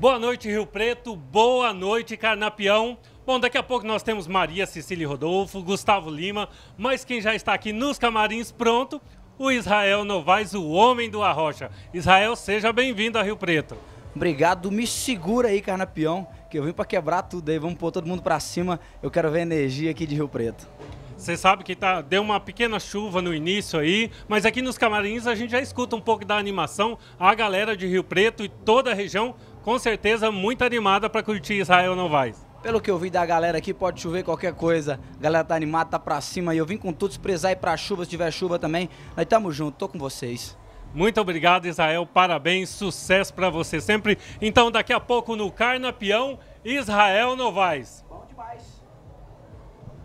Boa noite, Rio Preto. Boa noite, Carnapião. Bom, daqui a pouco nós temos Maria Cecília Rodolfo, Gustavo Lima, mas quem já está aqui nos camarins pronto, o Israel Novaes, o homem do Arrocha. Israel, seja bem-vindo a Rio Preto. Obrigado, me segura aí, Carnapião, que eu vim para quebrar tudo aí, vamos pôr todo mundo para cima. Eu quero ver energia aqui de Rio Preto. Você sabe que tá, deu uma pequena chuva no início aí, mas aqui nos Camarins a gente já escuta um pouco da animação, a galera de Rio Preto e toda a região com certeza muito animada para curtir Israel Novaes. Pelo que eu vi da galera aqui, pode chover qualquer coisa. A galera tá animada, tá pra cima. E eu vim com tudo, se prezar e pra chuva, se tiver chuva também. Nós tamo junto, tô com vocês. Muito obrigado, Israel. Parabéns, sucesso para você sempre. Então, daqui a pouco no Carnapião, Israel Novaes. Bom demais.